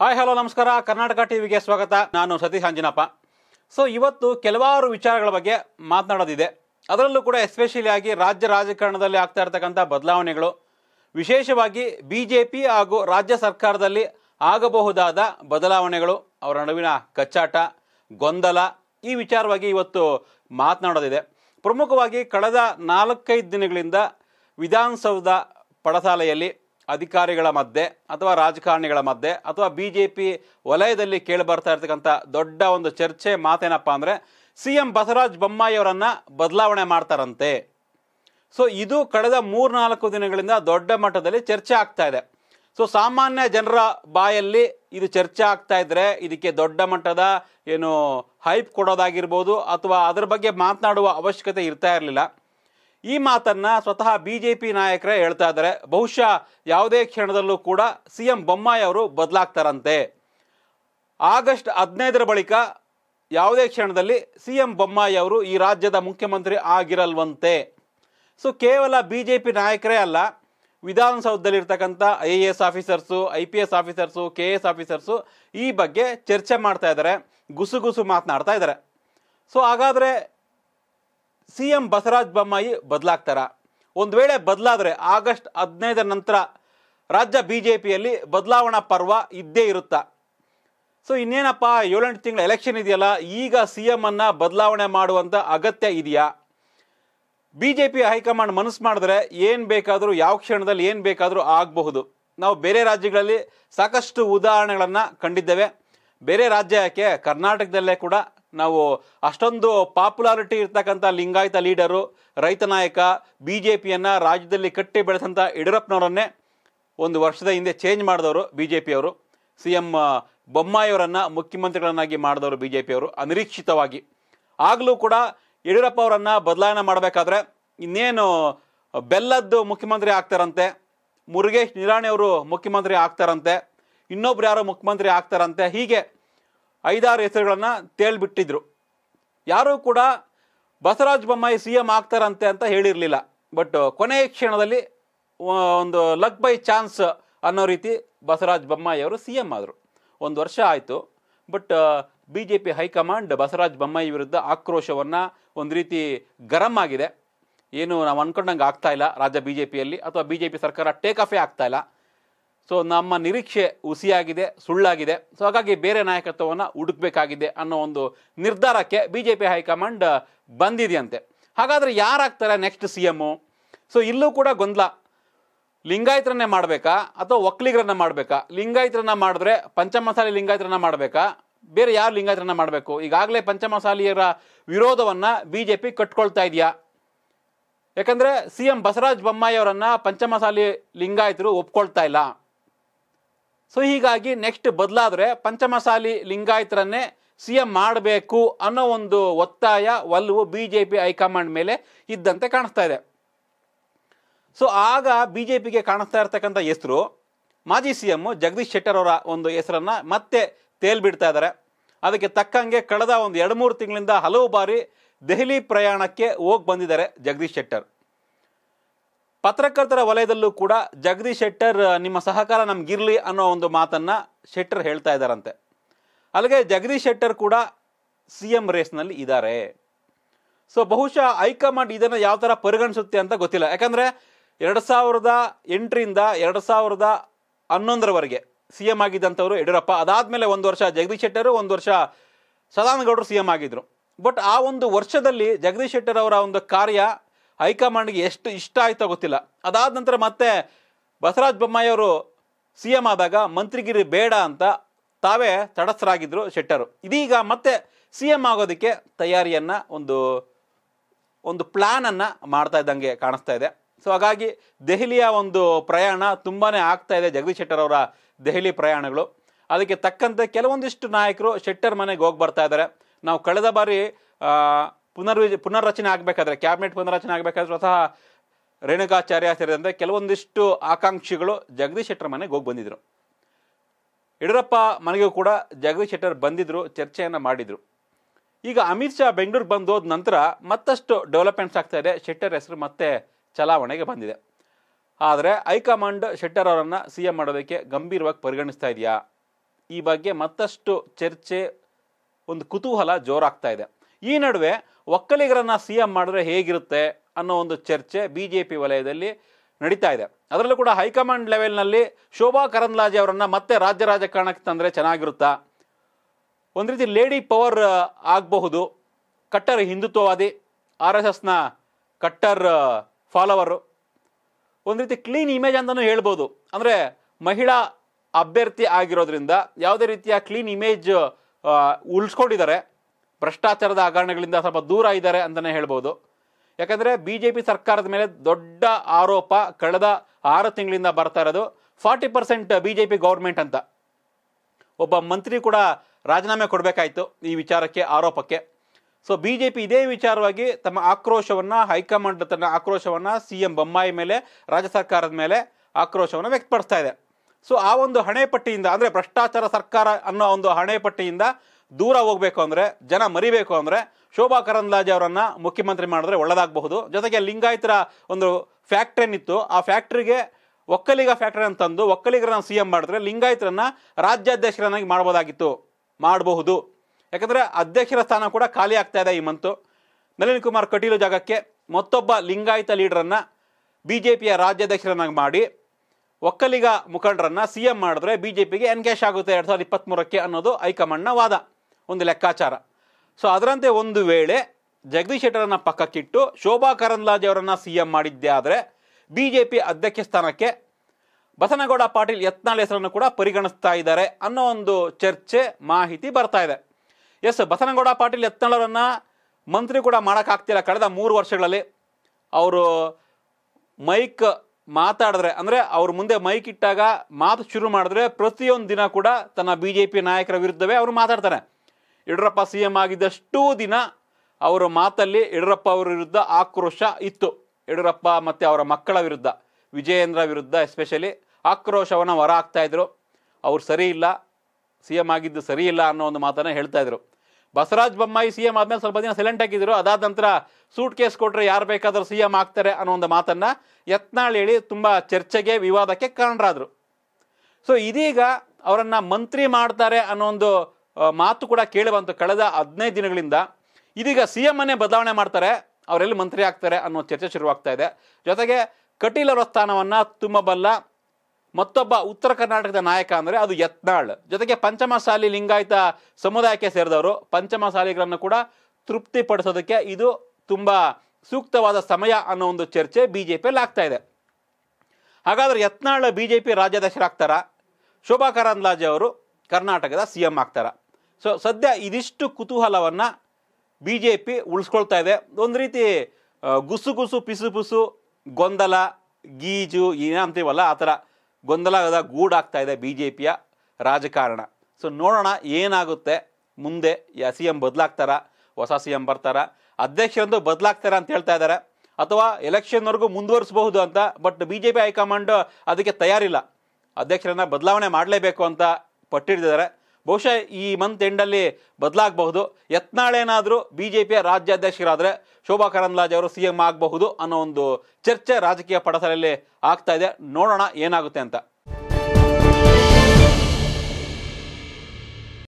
hi hello ನಮಸ್ಕಾರ ಕರ್ನಾಟಕ ಟಿವಿಗೆ ಸ್ವಾಗತ ನಾನು ಸತೀಶ್ ಅಂಜನಪ್ಪ ಸೊ ಇವತ್ತು ಕೆಲವಾರು ವಿಚಾರಗಳ ಬಗ್ಗೆ ಮಾತನಾಡೋದಿದೆ ಅದರಲ್ಲೂ ಕೂಡ ಎಸ್ಪೆಷಲಿಯಾಗಿ ರಾಜ್ಯ ರಾಜಕಾರಣದಲ್ಲಿ ಆಗ್ತಾ ಇರತಕ್ಕಂಥ ಬದಲಾವಣೆಗಳು ವಿಶೇಷವಾಗಿ ಬಿ ಜೆ ಪಿ ಹಾಗೂ ರಾಜ್ಯ ಸರ್ಕಾರದಲ್ಲಿ ಆಗಬಹುದಾದ ಬದಲಾವಣೆಗಳು ಅವರ ನಡುವಿನ ಕಚ್ಚಾಟ ಗೊಂದಲ ಈ ವಿಚಾರವಾಗಿ ಇವತ್ತು ಮಾತನಾಡೋದಿದೆ ಪ್ರಮುಖವಾಗಿ ಕಳೆದ ನಾಲ್ಕೈದು ದಿನಗಳಿಂದ ವಿಧಾನಸೌಧ ಪಡಸಾಲೆಯಲ್ಲಿ ಅಧಿಕಾರಿಗಳ ಮಧ್ಯೆ ಅಥವಾ ರಾಜಕಾರಣಿಗಳ ಮಧ್ಯೆ ಅಥವಾ ಬಿ ಜೆ ಪಿ ವಲಯದಲ್ಲಿ ಕೇಳಿಬರ್ತಾ ಇರ್ತಕ್ಕಂಥ ದೊಡ್ಡ ಒಂದು ಚರ್ಚೆ ಮಾತೇನಪ್ಪ ಅಂದರೆ ಸಿ ಎಂ ಬಸವರಾಜ ಬೊಮ್ಮಾಯಿಯವರನ್ನು ಬದಲಾವಣೆ ಮಾಡ್ತಾರಂತೆ ಸೊ ಇದು ಕಳೆದ ಮೂರ್ನಾಲ್ಕು ದಿನಗಳಿಂದ ದೊಡ್ಡ ಮಟ್ಟದಲ್ಲಿ ಚರ್ಚೆ ಆಗ್ತಾ ಇದೆ ಸೊ ಸಾಮಾನ್ಯ ಜನರ ಬಾಯಲ್ಲಿ ಇದು ಚರ್ಚೆ ಆಗ್ತಾ ಇದ್ದರೆ ಇದಕ್ಕೆ ದೊಡ್ಡ ಮಟ್ಟದ ಏನು ಹೈಪ್ ಕೊಡೋದಾಗಿರ್ಬೋದು ಅಥವಾ ಅದರ ಬಗ್ಗೆ ಮಾತನಾಡುವ ಅವಶ್ಯಕತೆ ಇರ್ತಾ ಇರಲಿಲ್ಲ ಈ ಮಾತನ್ನು ಸ್ವತಃ ಬಿ ಜೆ ಪಿ ನಾಯಕರೇ ಹೇಳ್ತಾ ಇದ್ದಾರೆ ಬಹುಶಃ ಯಾವುದೇ ಕ್ಷಣದಲ್ಲೂ ಕೂಡ ಸಿ ಎಂ ಬೊಮ್ಮಾಯಿ ಅವರು ಬದಲಾಗ್ತಾರಂತೆ ಆಗಸ್ಟ್ ಹದಿನೈದರ ಬಳಿಕ ಯಾವುದೇ ಕ್ಷಣದಲ್ಲಿ ಸಿ ಎಂ ಬೊಮ್ಮಾಯಿ ಅವರು ಈ ರಾಜ್ಯದ ಮುಖ್ಯಮಂತ್ರಿ ಆಗಿರಲ್ವಂತೆ ಸೊ ಕೇವಲ ಬಿ ಜೆ ಪಿ ನಾಯಕರೇ ಅಲ್ಲ ವಿಧಾನಸೌಧದಲ್ಲಿರ್ತಕ್ಕಂಥ I A S officers I P S officers K S officers ಈ ಬಗ್ಗೆ ಚರ್ಚೆ ಮಾಡ್ತಾ ಇದ್ದಾರೆ ಗುಸುಗುಸು ಮಾತನಾಡ್ತಾ ಇದ್ದಾರೆ ಸೊ ಹಾಗಾದರೆ ಸಿ ಎಂ ಬಸವರಾಜ ಬೊಮ್ಮಾಯಿ ಬದಲಾಗ್ತಾರ ಒಂದು ವೇಳೆ ಬದಲಾದರೆ ಆಗಸ್ಟ್ ಹದಿನೈದರ ನಂತರ ರಾಜ್ಯ ಬಿ ಜೆ ಪಿಯಲ್ಲಿ ಬದಲಾವಣಾ ಪರ್ವ ಇದ್ದೇ ಇರುತ್ತಾ ಸೊ ಇನ್ನೇನಪ್ಪ ಏಳೆಂಟು ತಿಂಗಳ ಎಲೆಕ್ಷನ್ ಇದೆಯಲ್ಲ ಈಗ ಸಿ ಅನ್ನು ಬದಲಾವಣೆ ಮಾಡುವಂಥ ಅಗತ್ಯ ಇದೆಯಾ ಬಿ ಜೆ ಪಿ ಹೈಕಮಾಂಡ್ ಮನಸ್ಸು ಮಾಡಿದ್ರೆ ಏನು ಬೇಕಾದರೂ ಯಾವ ಕ್ಷಣದಲ್ಲಿ ಏನು ಬೇಕಾದರೂ ಆಗಬಹುದು ನಾವು ಬೇರೆ ರಾಜ್ಯಗಳಲ್ಲಿ ಸಾಕಷ್ಟು ಉದಾಹರಣೆಗಳನ್ನು ಕಂಡಿದ್ದೇವೆ ಬೇರೆ ರಾಜ್ಯ ಯಾಕೆ ಕರ್ನಾಟಕದಲ್ಲೇ ಕೂಡ ನಾವು ಅಷ್ಟೊಂದು ಪಾಪ್ಯುಲಾರಿಟಿ ಇರ್ತಕ್ಕಂಥ ಲಿಂಗಾಯತ ಲೀಡರು ರೈತ ನಾಯಕ ಬಿ ಜೆ ಪಿಯನ್ನು ರಾಜ್ಯದಲ್ಲಿ ಕಟ್ಟಿ ಬೆಳೆದಂಥ ಯಡಿಯೂರಪ್ಪನವರನ್ನೇ ಒಂದು ವರ್ಷದ ಹಿಂದೆ ಚೇಂಜ್ ಮಾಡಿದವರು ಬಿ ಜೆ ಪಿಯವರು ಸಿ ಎಂ ಬೊಮ್ಮಾಯಿಯವರನ್ನು ಮುಖ್ಯಮಂತ್ರಿಗಳನ್ನಾಗಿ ಮಾಡಿದವರು ಬಿ ಜೆ ಪಿಯವರು ಅನಿರೀಕ್ಷಿತವಾಗಿ ಆಗಲೂ ಕೂಡ ಯಡಿಯೂರಪ್ಪ ಅವರನ್ನು ಬದಲಾವಣೆ ಮಾಡಬೇಕಾದ್ರೆ ಇನ್ನೇನು ಬೆಲ್ಲದ್ದು ಮುಖ್ಯಮಂತ್ರಿ ಆಗ್ತಾರಂತೆ ಮುರುಗೇಶ್ ನಿರಾಣಿಯವರು ಮುಖ್ಯಮಂತ್ರಿ ಆಗ್ತಾರಂತೆ ಇನ್ನೊಬ್ರು ಯಾರೋ ಮುಖ್ಯಮಂತ್ರಿ ಆಗ್ತಾರಂತೆ ಹೀಗೆ ಐದಾರು ಹೆಸರುಗಳನ್ನು ತೇಳ್ಬಿಟ್ಟಿದ್ರು ಯಾರೂ ಕೂಡ ಬಸವರಾಜ ಬೊಮ್ಮಾಯಿ ಸಿ ಎಮ್ ಆಗ್ತಾರಂತೆ ಅಂತ ಹೇಳಿರಲಿಲ್ಲ ಬಟ್ ಕೊನೆಯ ಕ್ಷಣದಲ್ಲಿ ಒಂದು ಲಕ್ ಬೈ ಚಾನ್ಸ್ ಅನ್ನೋ ರೀತಿ ಬಸವರಾಜ ಬೊಮ್ಮಾಯಿ ಅವರು ಸಿ ಎಮ್ ಆದರು ಒಂದು ವರ್ಷ ಆಯಿತು but B J P high command Basavaraj Bommai ವಿರುದ್ಧ ಆಕ್ರೋಶವನ್ನು ಒಂದು ರೀತಿ ಗರಂ ಆಗಿದೆ ಏನು ನಾವು ಅಂದ್ಕೊಂಡಂಗೆ ಆಗ್ತಾಯಿಲ್ಲ ರಾಜ್ಯ ಬಿ ಜೆ ಪಿಯಲ್ಲಿ ಅಥವಾ ಬಿ ಜೆ ಪಿ ಸರ್ಕಾರ ಟೇಕ್ ಆಫೇ ಆಗ್ತಾಯಿಲ್ಲ ಸೊ ನಮ್ಮ ನಿರೀಕ್ಷೆ ಹುಸಿಯಾಗಿದೆ ಸುಳ್ಳಾಗಿದೆ ಸೊ ಹಾಗಾಗಿ ಬೇರೆ ನಾಯಕತ್ವವನ್ನು ಹುಡುಕಬೇಕಾಗಿದೆ ಅನ್ನೋ ಒಂದು ನಿರ್ಧಾರಕ್ಕೆ ಬಿ ಜೆ ಪಿ ಹೈಕಮಾಂಡ್ ಬಂದಿದೆಯಂತೆ ಹಾಗಾದರೆ ಯಾರಾಗ್ತಾರೆ ನೆಕ್ಸ್ಟ್ ಸಿ ಎಮ್ಮು ಸೊ ಇಲ್ಲೂ ಕೂಡ ಗೊಂದಲ ಲಿಂಗಾಯತರನ್ನೇ ಮಾಡಬೇಕಾ ಅಥವಾ ಒಕ್ಕಲಿಗರನ್ನ ಮಾಡಬೇಕಾ ಲಿಂಗಾಯತರನ್ನ ಮಾಡಿದ್ರೆ ಪಂಚಮಸಾಲಿ ಲಿಂಗಾಯತರನ್ನ ಮಾಡಬೇಕಾ ಬೇರೆ ಯಾರು ಲಿಂಗಾಯತರನ್ನ ಮಾಡಬೇಕು ಈಗಾಗಲೇ ಪಂಚಮಸಾಲಿಯರ ವಿರೋಧವನ್ನು ಬಿ ಜೆ ಪಿ ಕಟ್ಕೊಳ್ತಾ ಇದೆಯಾ ಯಾಕಂದರೆ ಸಿ ಎಂ ಬಸವರಾಜ ಬೊಮ್ಮಾಯಿ ಅವರನ್ನು ಪಂಚಮಸಾಲಿ ಲಿಂಗಾಯತರು ಒಪ್ಕೊಳ್ತಾ ಇಲ್ಲ ಸೊ ಹೀಗಾಗಿ ನೆಕ್ಸ್ಟ್ ಬದಲಾದರೆ ಪಂಚಮಸಾಲಿ ಲಿಂಗಾಯತರನ್ನೇ ಸಿ ಎಂ ಮಾಡಬೇಕು ಅನ್ನೋ ಒಂದು ಒತ್ತಾಯ ಒಲವು ಬಿ ಜೆ ಪಿ ಹೈಕಮಾಂಡ್ ಮೇಲೆ ಇದ್ದಂತೆ ಕಾಣಿಸ್ತಾ ಇದೆ ಸೊ ಆಗ ಬಿ ಜೆ ಪಿಗೆ ಕಾಣಿಸ್ತಾ ಇರ್ತಕ್ಕಂಥ ಹೆಸರು ಮಾಜಿ ಸಿ ಎಮ್ಮು ಜಗದೀಶ್ ಶೆಟ್ಟರ್ ಅವರ ಒಂದು ಹೆಸರನ್ನು ಮತ್ತೆ ತೇಲ್ಬಿಡ್ತಾ ಇದ್ದಾರೆ ಅದಕ್ಕೆ ತಕ್ಕಂಗೆ ಕಳೆದ ಒಂದು ಎರಡು ಮೂರು ತಿಂಗಳಿಂದ ಹಲವು ಬಾರಿ ದೆಹಲಿ ಪ್ರಯಾಣಕ್ಕೆ ಹೋಗಿ ಬಂದಿದ್ದಾರೆ ಜಗದೀಶ್ ಶೆಟ್ಟರ್ ಪತ್ರಕರ್ತರ ವಲಯದಲ್ಲೂ ಕೂಡ ಜಗದೀಶ್ ಶೆಟ್ಟರ್ ನಿಮ್ಮ ಸಹಕಾರ ನಮಗಿರಲಿ ಅನ್ನೋ ಒಂದು ಮಾತನ್ನು ಶೆಟ್ಟರ್ ಹೇಳ್ತಾ ಇದ್ದಾರಂತೆ ಅಲ್ಲಿಗೆ ಜಗದೀಶ್ ಶೆಟ್ಟರ್ ಕೂಡ ಸಿ ಎಂ ರೇಸ್ನಲ್ಲಿ ಇದ್ದಾರೆ ಸೊ ಬಹುಶಃ ಹೈಕಮಾಂಡ್ ಇದನ್ನು ಯಾವ ಥರ ಪರಿಗಣಿಸುತ್ತೆ ಅಂತ ಗೊತ್ತಿಲ್ಲ ಯಾಕಂದರೆ ಎರಡು ಸಾವಿರದ ಎಂಟರಿಂದ ಎರಡು ಸಾವಿರದ ಹನ್ನೊಂದರವರೆಗೆ ಸಿ ಎಂ ಆಗಿದ್ದಂಥವ್ರು ಯಡಿಯೂರಪ್ಪ ಅದಾದಮೇಲೆ ಒಂದು ವರ್ಷ ಜಗದೀಶ್ ಶೆಟ್ಟರು ಒಂದು ವರ್ಷ ಸದಾನಗೌಡರು ಸಿ ಎಂ ಆಗಿದ್ದರು ಬಟ್ ಆ ಒಂದು ವರ್ಷದಲ್ಲಿ ಜಗದೀಶ್ ಶೆಟ್ಟರ್ ಅವರ ಒಂದು ಕಾರ್ಯ ಹೈಕಮಾಂಡ್ಗೆ ಎಷ್ಟು ಇಷ್ಟ ಆಯ್ತೋ ಗೊತ್ತಿಲ್ಲ ಅದಾದ ನಂತರ ಮತ್ತೆ ಬಸವರಾಜ ಬೊಮ್ಮಾಯಿ ಅವರು ಸಿ ಎಂ ಆದಾಗ ಮಂತ್ರಿಗಿರಿ ಬೇಡ ಅಂತ ತಾವೇ ತಡಸ್ಥರಾಗಿದ್ದರು ಶೆಟ್ಟರು ಇದೀಗ ಮತ್ತೆ ಸಿ ಎಂ ಆಗೋದಕ್ಕೆ ತಯಾರಿಯನ್ನು ಒಂದು ಒಂದು ಪ್ಲ್ಯಾನನ್ನು ಮಾಡ್ತಾ ಇದ್ದಂಗೆ ಕಾಣಿಸ್ತಾ ಇದೆ ಸೊ ಹಾಗಾಗಿ ದೆಹಲಿಯ ಒಂದು ಪ್ರಯಾಣ ತುಂಬಾ ಆಗ್ತಾ ಇದೆ ಜಗದೀಶ್ ಶೆಟ್ಟರ್ ಅವರ ದೆಹಲಿ ಪ್ರಯಾಣಗಳು ಅದಕ್ಕೆ ತಕ್ಕಂತೆ ಕೆಲವೊಂದಿಷ್ಟು ನಾಯಕರು ಶೆಟ್ಟರ್ ಮನೆಗೆ ಹೋಗಿ ಬರ್ತಾ ಇದ್ದಾರೆ ನಾವು ಕಳೆದ ಬಾರಿ ಪುನರ್ ಪುನರ್ರಚನೆ ಆಗಬೇಕಾದ್ರೆ ಕ್ಯಾಬಿನೆಟ್ ಪುನರ್ರಚನೆ ಆಗಬೇಕಾದ್ರೆ ಸ್ವತಃ ರೇಣುಕಾಚಾರ್ಯ ಸೇರಿದಂತೆ ಕೆಲವೊಂದಿಷ್ಟು ಆಕಾಂಕ್ಷಿಗಳು ಜಗದೀಶ್ ಶೆಟ್ಟರ್ ಮನೆಗೆ ಹೋಗಿ ಬಂದಿದ್ದರು ಯಡಿಯೂರಪ್ಪ ಮನೆಗೂ ಕೂಡ ಜಗದೀಶ್ ಶೆಟ್ಟರ್ ಬಂದಿದ್ದರು ಚರ್ಚೆಯನ್ನು ಮಾಡಿದರು ಈಗ ಅಮಿತ್ ಶಾ ಬೆಂಗಳೂರಿಗೆ ಬಂದು ಹೋದ ನಂತರ ಮತ್ತಷ್ಟು ಡೆವಲಪ್ಮೆಂಟ್ಸ್ ಆಗ್ತಾ ಇದೆ ಶೆಟ್ಟರ್ ಹೆಸರು ಮತ್ತೆ ಚಲಾವಣೆಗೆ ಬಂದಿದೆ ಆದರೆ ಹೈಕಮಾಂಡ್ ಶೆಟ್ಟರ್ ಅವರನ್ನು ಸಿ ಎಂ ಮಾಡೋದಕ್ಕೆ ಗಂಭೀರವಾಗಿ ಪರಿಗಣಿಸ್ತಾ ಇದೆಯಾ ಈ ಬಗ್ಗೆ ಮತ್ತಷ್ಟು ಚರ್ಚೆ ಒಂದು ಕುತೂಹಲ ಜೋರಾಗ್ತಾ ಇದೆ ಈ ನಡುವೆ ಒಕ್ಕಲಿಗರನ್ನು ಸಿ ಎಂ ಮಾಡಿದ್ರೆ ಹೇಗಿರುತ್ತೆ ಅನ್ನೋ ಒಂದು ಚರ್ಚೆ ಬಿ ಜೆ ಪಿ ವಲಯದಲ್ಲಿ ನಡೀತಾ ಇದೆ ಅದರಲ್ಲೂ ಕೂಡ ಹೈಕಮಾಂಡ್ ಲೆವೆಲ್ನಲ್ಲಿ ಶೋಭಾ ಕರಂದ್ಲಾಜೆ ಅವರನ್ನು ಮತ್ತೆ ರಾಜ್ಯ ರಾಜಕಾರಣಕ್ಕೆ ತಂದರೆ ಚೆನ್ನಾಗಿರುತ್ತಾ ಒಂದು ರೀತಿ ಲೇಡಿ ಪವರ್ ಆಗಬಹುದು ಕಟ್ಟರ್ ಹಿಂದುತ್ವವಾದಿ ಆರ್ ಎಸ್ ಎಸ್ನ ಕಟ್ಟರ್ ಫಾಲೋವರು ಒಂದು ರೀತಿ ಕ್ಲೀನ್ ಇಮೇಜ್ ಅಂತಲೂ ಹೇಳ್ಬೋದು ಅಂದರೆ ಮಹಿಳಾ ಅಭ್ಯರ್ಥಿ ಆಗಿರೋದ್ರಿಂದ ಯಾವುದೇ ರೀತಿಯ ಕ್ಲೀನ್ ಇಮೇಜ್ ಉಳಿಸ್ಕೊಂಡಿದ್ದಾರೆ ಭ್ರಷ್ಟಾಚಾರದ ಹಗರಣಗಳಿಂದ ಸ್ವಲ್ಪ ದೂರ ಇದ್ದಾರೆ ಅಂತಲೇ ಹೇಳ್ಬೋದು ಯಾಕಂದರೆ ಬಿ ಜೆ ಪಿ ಸರ್ಕಾರದ ಮೇಲೆ ದೊಡ್ಡ ಆರೋಪ ಕಳೆದ ಆರು ತಿಂಗಳಿಂದ ಬರ್ತಾ ಇರೋದು forty percent B J P government ಅಂತ ಒಬ್ಬ ಮಂತ್ರಿ ಕೂಡ ರಾಜೀನಾಮೆ ಕೊಡಬೇಕಾಯಿತು ಈ ವಿಚಾರಕ್ಕೆ ಆರೋಪಕ್ಕೆ ಸೊ ಬಿ ಜೆ ಪಿ ಇದೇ ವಿಚಾರವಾಗಿ ತಮ್ಮ ಆಕ್ರೋಶವನ್ನು ಹೈಕಮಾಂಡ್ ತನ್ನ ಆಕ್ರೋಶವನ್ನು ಸಿ ಎಂ ಬೊಮ್ಮಾಯಿ ಮೇಲೆ ರಾಜ್ಯ ಸರ್ಕಾರದ ಮೇಲೆ ಆಕ್ರೋಶವನ್ನು ವ್ಯಕ್ತಪಡಿಸ್ತಾ ಇದೆ ಸೊ ಆ ಒಂದು ಹಣೆಪಟ್ಟಿಯಿಂದ ಅಂದರೆ ಭ್ರಷ್ಟಾಚಾರ ಸರ್ಕಾರ ಅನ್ನೋ ಒಂದು ಹಣೆಪಟ್ಟಿಯಿಂದ ದೂರ ಹೋಗಬೇಕು ಅಂದರೆ ಜನ ಮರಿಬೇಕು ಅಂದರೆ ಶೋಭಾ ಕರಂದ್ಲಾಜೆ ಅವರನ್ನು ಮುಖ್ಯಮಂತ್ರಿ ಮಾಡಿದ್ರೆ ಒಳ್ಳೆದಾಗಬಹುದು ಜೊತೆಗೆ ಲಿಂಗಾಯತರ ಒಂದು ಫ್ಯಾಕ್ಟ್ರಿ ಏನಿತ್ತು ಆ ಫ್ಯಾಕ್ಟ್ರಿಗೆ ಒಕ್ಕಲಿಗ ಫ್ಯಾಕ್ಟ್ರಿಯನ್ನು ತಂದು ಒಕ್ಕಲಿಗರನ್ನ ಸಿ ಎಂ ಮಾಡಿದ್ರೆ ಲಿಂಗಾಯತರನ್ನ ರಾಜ್ಯಾಧ್ಯಕ್ಷರನ್ನಾಗಿ ಮಾಡ್ಬೋದಾಗಿತ್ತು ಮಾಡಬಹುದು ಯಾಕಂದರೆ ಅಧ್ಯಕ್ಷರ ಸ್ಥಾನ ಕೂಡ ಖಾಲಿ ಆಗ್ತಾ ಇದೆ ಈ ಮಂತು ನಳಿನ್ ಕುಮಾರ್ ಕಟೀಲು ಜಾಗಕ್ಕೆ ಮತ್ತೊಬ್ಬ ಲಿಂಗಾಯತ ಲೀಡ್ರನ್ನು ಬಿ ಜೆ ಪಿಯ ರಾಜ್ಯಾಧ್ಯಕ್ಷರನ್ನಾಗಿ ಮಾಡಿ ಒಕ್ಕಲಿಗ ಮುಖಂಡರನ್ನು ಸಿ ಎಂ ಮಾಡಿದ್ರೆ ಬಿ ಜೆ ಪಿಗೆ ಆಗುತ್ತೆ ಎರಡು ಸಾವಿರದ ಇಪ್ಪತ್ತ್ಮೂರಕ್ಕೆ ಅನ್ನೋದು ಹೈಕಮಾಂಡ್ನ ವಾದ ಒಂದು ಲೆಕ್ಕಾಚಾರ ಸೊ ಅದರಂತೆ ಒಂದು ವೇಳೆ ಜಗದೀಶ್ ಶೆಟ್ಟರನ್ನು ಪಕ್ಕಕ್ಕಿಟ್ಟು ಶೋಭಾ ಕರಂದ್ಲಾಜೆ ಅವರನ್ನು ಸಿ ಎಂ ಮಾಡಿದ್ದೆ ಆದರೆ ಬಿ ಜೆ ಪಿ ಅಧ್ಯಕ್ಷ ಸ್ಥಾನಕ್ಕೆ ಬಸನಗೌಡ ಪಾಟೀಲ್ ಯತ್ನಾಳ್ ಹೆಸರನ್ನು ಕೂಡ ಪರಿಗಣಿಸ್ತಾ ಇದ್ದಾರೆ ಅನ್ನೋ ಒಂದು ಚರ್ಚೆ ಮಾಹಿತಿ ಬರ್ತಾ ಇದೆ ಎಸ್ ಬಸನಗೌಡ ಪಾಟೀಲ್ ಯತ್ನಾಳರನ್ನು ಮಂತ್ರಿ ಕೂಡ ಮಾಡೋಕ್ಕಾಗ್ತಿಲ್ಲ ಕಳೆದ ಮೂರು ವರ್ಷಗಳಲ್ಲಿ ಅವರು ಮೈಕ್ ಮಾತಾಡಿದ್ರೆ ಅಂದರೆ ಅವ್ರ ಮುಂದೆ ಮೈಕ್ ಇಟ್ಟಾಗ ಮಾತು ಶುರು ಮಾಡಿದ್ರೆ ಪ್ರತಿಯೊಂದು ದಿನ ಕೂಡ ತನ್ನ ಬಿ ಜೆ ಪಿ ನಾಯಕರ ವಿರುದ್ಧವೇ ಅವರು ಮಾತಾಡ್ತಾರೆ ಯಡಿಯೂರಪ್ಪ ಸಿ ಎಂ ಆಗಿದ್ದಷ್ಟೂ ದಿನ ಅವರ ಮಾತಲ್ಲಿ ಯಡಿಯೂರಪ್ಪ ಅವರ ವಿರುದ್ಧ ಆಕ್ರೋಶ ಇತ್ತು ಯಡಿಯೂರಪ್ಪ ಮತ್ತು ಅವರ ಮಕ್ಕಳ ವಿರುದ್ಧ ವಿಜಯೇಂದ್ರ ವಿರುದ್ಧ ಎಸ್ಪೆಷಲಿ ಆಕ್ರೋಶವನ್ನು ಹೊರ ಹಾಕ್ತಾಯಿದ್ರು ಅವ್ರು ಸರಿ ಇಲ್ಲ ಸಿ ಎಂ ಆಗಿದ್ದು ಸರಿ ಇಲ್ಲ ಅನ್ನೋ ಒಂದು ಮಾತನ್ನು ಹೇಳ್ತಾಯಿದ್ರು ಬಸವರಾಜ ಬೊಮ್ಮಾಯಿ ಸಿ ಎಂ ಆದಮೇಲೆ ಸ್ವಲ್ಪ ದಿನ ಸೈಲೆಂಟ್ ಆಗಿದ್ದರು ಅದಾದ ನಂತರ ಸೂಟ್ ಕೇಸ್ ಕೊಟ್ಟರೆ ಯಾರು ಬೇಕಾದರೂ ಸಿ ಎಂ ಆಗ್ತಾರೆ ಅನ್ನೋ ಒಂದು ಮಾತನ್ನು ಯತ್ನಾಳ್ ಹೇಳಿ ತುಂಬ ಚರ್ಚೆಗೆ ವಿವಾದಕ್ಕೆ ಕಾರಣರಾದರು ಸೊ ಇದೀಗ ಅವರನ್ನು ಮಂತ್ರಿ ಮಾಡ್ತಾರೆ ಅನ್ನೋ ಒಂದು ಮಾತು ಕೂಡ ಕೇಳಿ ಕಳೆದ ಹದಿನೈದು ದಿನಗಳಿಂದ ಇದೀಗ ಸಿ ಎಂ ಅನ್ನೇ ಬದಲಾವಣೆ ಮಾಡ್ತಾರೆ ಅವರೆಲ್ಲಿ ಮಂತ್ರಿ ಆಗ್ತಾರೆ ಅನ್ನೋ ಚರ್ಚೆ ಶುರುವಾಗ್ತಾ ಇದೆ ಜೊತೆಗೆ ಕಟೀಲ್ ಅವರ ಸ್ಥಾನವನ್ನು ತುಂಬಬಲ್ಲ ಮತ್ತೊಬ್ಬ ಉತ್ತರ ಕರ್ನಾಟಕದ ನಾಯಕ ಅಂದರೆ ಅದು ಯತ್ನಾಳ್ ಜೊತೆಗೆ ಪಂಚಮಸಾಲಿ ಲಿಂಗಾಯತ ಸಮುದಾಯಕ್ಕೆ ಸೇರಿದವರು ಪಂಚಮಸಾಲಿಗಳನ್ನು ಕೂಡ ತೃಪ್ತಿಪಡಿಸೋದಕ್ಕೆ ಇದು ತುಂಬ ಸೂಕ್ತವಾದ ಸಮಯ ಅನ್ನೋ ಒಂದು ಚರ್ಚೆ ಬಿ ಜೆ ಪಿಯಲ್ಲಿ ಆಗ್ತಾ ಇದೆ ಹಾಗಾದರೆ ಯತ್ನಾಳ್ ಬಿ ಜೆ ಪಿ ರಾಜ್ಯಾಧ್ಯಕ್ಷರಾಗ್ತಾರಾ ಶೋಭಾ ಕರಂದ್ಲಾಜೆ ಅವರು ಕರ್ನಾಟಕದ ಸಿ ಎಂ ಆಗ್ತಾರಾ ಸೊ ಸದ್ಯ ಇದಿಷ್ಟು ಕುತೂಹಲವನ್ನು ಬಿ ಜೆ ಪಿ ಉಳಿಸ್ಕೊಳ್ತಾ ಇದೆ ಒಂದು ರೀತಿ ಗುಸು ಗುಸು ಪಿಸು ಗೊಂದಲ ಗೀಜು ಏನಂತೀವಲ್ಲ ಆ ಥರ ಗೊಂದಲದ ಗೂಡಾಗ್ತಾ ಇದೆ ಬಿ ಜೆ ಪಿಯ ರಾಜಕಾರಣ ಸೊ ನೋಡೋಣ ಏನಾಗುತ್ತೆ ಮುಂದೆ ಸಿ ಎಂ ಬದಲಾಗ್ತಾರ ಹೊಸ ಸಿ ಎಂ ಬರ್ತಾರ ಅಧ್ಯಕ್ಷರಂದು ಬದಲಾಗ್ತಾರ ಅಂತ ಹೇಳ್ತಾ ಇದ್ದಾರೆ ಅಥವಾ ಎಲೆಕ್ಷನ್ವರೆಗೂ ಮುಂದುವರಿಸಬಹುದು ಅಂತ but B J P high command ಅದಕ್ಕೆ ತಯಾರಿಲ್ಲ ಅಧ್ಯಕ್ಷರನ್ನು ಬದಲಾವಣೆ ಮಾಡಲೇಬೇಕು ಅಂತ ಪಟ್ಟಿಡ್ದಿದ್ದಾರೆ ಬಹುಶಃ ಈ ಮಂತ್ ಎಂಡಲ್ಲಿ ಬದಲಾಗಬಹುದು ಯತ್ನಾಳೇನಾದರೂ ಬಿ ಜೆ ಪಿಯ ರಾಜ್ಯಾಧ್ಯಕ್ಷರಾದರೆ ಶೋಭಾ ಕರಂದ್ಲಾಜ್ ಅವರು ಸಿ ಎಂ ಆಗಬಹುದು ಅನ್ನೋ ಒಂದು ಚರ್ಚೆ ರಾಜಕೀಯ ಪಡಸಲಲ್ಲಿ ಆಗ್ತಾ ಇದೆ ನೋಡೋಣ ಏನಾಗುತ್ತೆ ಅಂತ